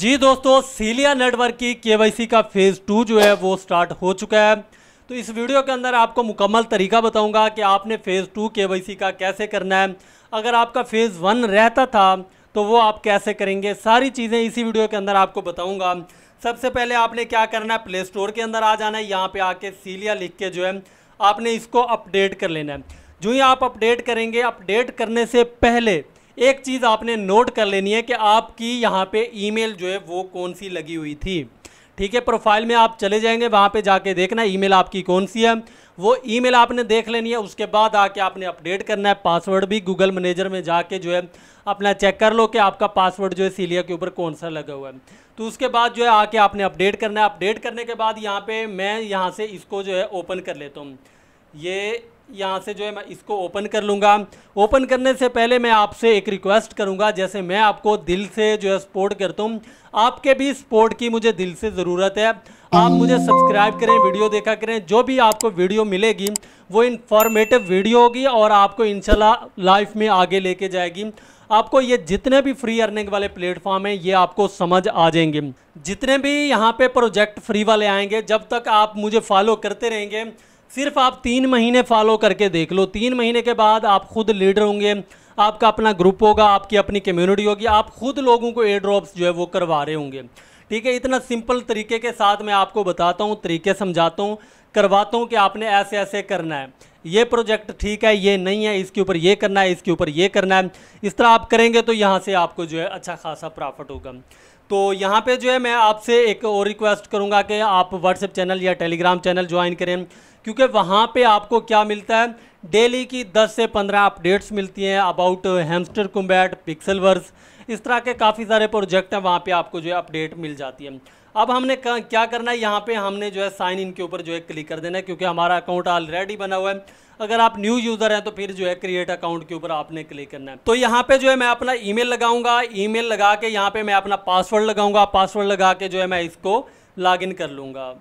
जी दोस्तों सीलिया नेटवर्क की केवाईसी का फेज़ टू जो है वो स्टार्ट हो चुका है तो इस वीडियो के अंदर आपको मुकम्मल तरीका बताऊंगा कि आपने फ़ेज़ टू केवाईसी का कैसे करना है अगर आपका फ़ेज़ वन रहता था तो वो आप कैसे करेंगे सारी चीज़ें इसी वीडियो के अंदर आपको बताऊँगा सबसे पहले आपने क्या करना है प्ले स्टोर के अंदर आ जाना है यहाँ पर आके सीलिया लिख के जो है आपने इसको अपडेट कर लेना है जो ही आप अपडेट करेंगे अपडेट करने से पहले एक चीज़ आपने नोट कर लेनी है कि आपकी यहाँ पे ईमेल जो है वो कौन सी लगी हुई थी ठीक है प्रोफाइल में आप चले जाएंगे वहाँ पे जाके देखना ईमेल आपकी कौन सी है वो ईमेल आपने देख लेनी है उसके बाद आके आपने अपडेट करना है पासवर्ड भी गूगल मैनेजर में जाके जो है अपना चेक कर लो कि आपका पासवर्ड जो है सीलिया के ऊपर कौन सा लगा हुआ है तो उसके बाद जो है आके आपने अपडेट करना है अपडेट करने के बाद यहाँ पर मैं यहाँ से इसको जो है ओपन कर लेता हूँ ये यहाँ से जो है मैं इसको ओपन कर लूँगा ओपन करने से पहले मैं आपसे एक रिक्वेस्ट करूँगा जैसे मैं आपको दिल से जो है सपोर्ट करता हूँ आपके भी सपोर्ट की मुझे दिल से ज़रूरत है आप मुझे सब्सक्राइब करें वीडियो देखा करें जो भी आपको वीडियो मिलेगी वो इन्फॉर्मेटिव वीडियो होगी और आपको इन लाइफ में आगे लेके जाएगी आपको ये जितने भी फ्री अर्निंग वाले प्लेटफॉर्म हैं ये आपको समझ आ जाएंगे जितने भी यहाँ पे प्रोजेक्ट फ्री वाले आएंगे जब तक आप मुझे फॉलो करते रहेंगे सिर्फ आप तीन महीने फॉलो करके देख लो तीन महीने के बाद आप खुद लीडर होंगे आपका अपना ग्रुप होगा आपकी अपनी कम्युनिटी होगी आप खुद लोगों को एयर ड्रॉप्स जो है वो करवा रहे होंगे ठीक है इतना सिंपल तरीके के साथ मैं आपको बताता हूँ तरीके समझाता हूँ करवाता हूँ कि आपने ऐसे ऐसे करना है ये प्रोजेक्ट ठीक है ये नहीं है इसके ऊपर ये करना है इसके ऊपर ये करना है इस तरह आप करेंगे तो यहाँ से आपको जो है अच्छा खासा प्रॉफिट होगा तो यहाँ पे जो है मैं आपसे एक और रिक्वेस्ट करूँगा कि आप व्हाट्सएप चैनल या टेलीग्राम चैनल ज्वाइन करें क्योंकि वहाँ पे आपको क्या मिलता है डेली की 10 से 15 अपडेट्स मिलती हैं about Hamster Kombat PixelVerse इस तरह के काफ़ी सारे प्रोजेक्ट हैं वहाँ पे आपको जो है अपडेट मिल जाती है अब हमने क्या करना है यहाँ पे हमने जो है साइन इन के ऊपर जो है क्लिक कर देना है क्योंकि हमारा अकाउंट ऑलरेडी बना हुआ है अगर आप न्यू यूज़र हैं तो फिर जो है क्रिएट अकाउंट के ऊपर आपने क्लिक करना है तो यहाँ पे जो है मैं अपना ईमेल लगाऊंगा ईमेल लगा के यहाँ पे मैं अपना पासवर्ड लगाऊंगा पासवर्ड लगा के जो है मैं इसको लॉगिन कर लूँगा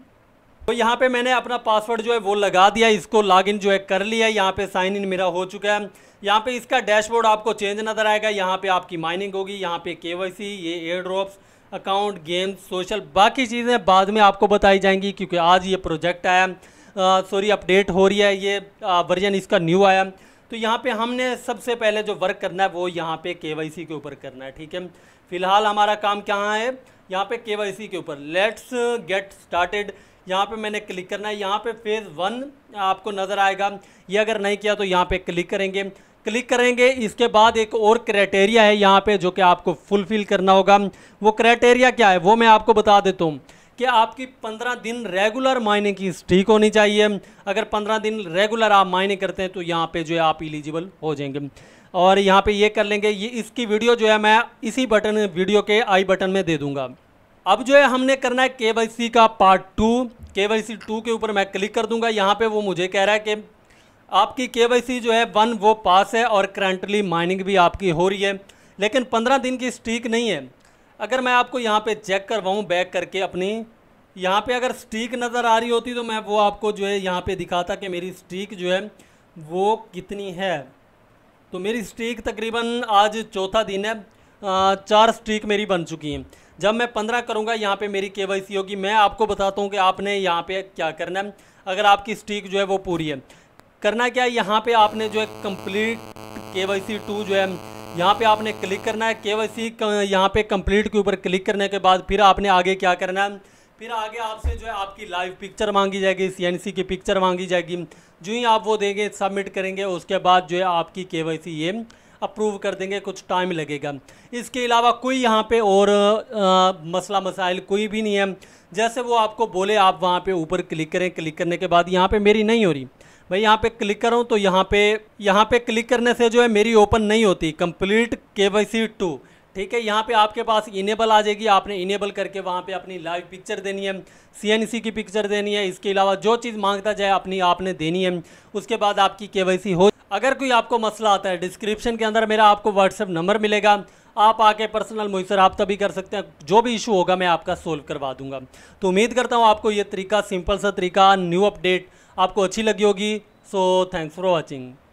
तो यहाँ पे मैंने अपना पासवर्ड जो है वो लगा दिया इसको लॉगिन जो है कर लिया यहाँ पे साइन इन मेरा हो चुका है यहाँ पे इसका डैशबोर्ड आपको चेंज नज़र आएगा यहाँ पे आपकी माइनिंग होगी यहाँ पे केवाईसी ये airdrops account games social बाकी चीज़ें बाद में आपको बताई जाएंगी क्योंकि आज ये प्रोजेक्ट आया सॉरी अपडेट हो रही है ये वर्जन इसका न्यू आया तो यहाँ पे हमने सबसे पहले जो वर्क करना है वो यहाँ पे के के ऊपर करना है ठीक है फिलहाल हमारा काम कहाँ है यहाँ पे के के ऊपर लेट्स गेट स्टार्टेड यहाँ पे मैंने क्लिक करना है यहाँ पे फेज़ वन आपको नज़र आएगा ये अगर नहीं किया तो यहाँ पे क्लिक करेंगे क्लिक करेंगे इसके बाद एक और क्राइटेरिया है यहाँ पे जो कि आपको फुलफ़िल करना होगा वो क्राइटेरिया क्या है वो मैं आपको बता देता हूँ कि आपकी पंद्रह दिन रेगुलर माइनिंग की स्टीक होनी चाहिए अगर पंद्रह दिन रेगुलर आप माइनिंग करते हैं तो यहाँ पे जो है आप एलिजिबल हो जाएंगे और यहाँ पे ये कर लेंगे ये इसकी वीडियो जो है मैं इसी बटन वीडियो के आई बटन में दे दूँगा अब जो है हमने करना है के का part two K Y C two के ऊपर मैं क्लिक कर दूंगा यहाँ पे वो मुझे कह रहा है कि आपकी के वाई सी जो है वन वो पास है और करंटली माइनिंग भी आपकी हो रही है लेकिन पंद्रह दिन की स्टीक नहीं है अगर मैं आपको यहाँ पे चेक करवाऊँ बैक करके अपनी यहाँ पे अगर स्टीक नज़र आ रही होती तो मैं वो आपको जो है यहाँ पे दिखाता कि मेरी स्टीक जो है वो कितनी है तो मेरी स्टीक तकरीबन आज चौथा दिन है चार स्टीक मेरी बन चुकी हैं जब मैं पंद्रह करूँगा यहाँ पर मेरी के होगी मैं आपको बताता हूँ कि आपने यहाँ पर क्या करना है अगर आपकी स्टीक जो है वो पूरी है करना क्या है यहाँ पर आपने जो है कम्प्लीट के वाई सी टू जो है यहाँ पे आपने क्लिक करना है के वाई सी यहाँ पे कंप्लीट के ऊपर क्लिक करने के बाद फिर आपने आगे क्या करना है फिर आगे आपसे जो है आपकी लाइव पिक्चर मांगी जाएगी सी की पिक्चर मांगी जाएगी जो ही आप वो देंगे सबमिट करेंगे उसके बाद जो है आपकी के वाई सी ये अप्रूव कर देंगे कुछ टाइम लगेगा इसके अलावा कोई यहाँ पे और आ, मसला मसाइल कोई भी नहीं है जैसे वो आपको बोले आप वहाँ पे ऊपर क्लिक करें क्लिक करने के बाद यहाँ पे मेरी नहीं हो रही भाई यहाँ पे क्लिक करूँ तो यहाँ पे यहाँ पे क्लिक करने से जो है मेरी ओपन नहीं होती कम्प्लीट के वाई सी टू ठीक है यहाँ पे आपके पास इनेबल आ जाएगी आपने इनेबल करके वहाँ पे अपनी लाइव पिक्चर देनी है सीएनसी की पिक्चर देनी है इसके अलावा जो चीज़ मांगता जाए अपनी आपने देनी है उसके बाद आपकी केवाईसी हो अगर कोई आपको मसला आता है डिस्क्रिप्शन के अंदर मेरा आपको व्हाट्सएप नंबर मिलेगा आप आके पर्सनल मुझसे रबता भी कर सकते हैं जो भी इशू होगा मैं आपका सोल्व करवा दूंगा तो उम्मीद करता हूँ आपको ये तरीका सिंपल सा तरीका न्यू अपडेट आपको अच्छी लगी होगी सो थैंक्स फॉर वॉचिंग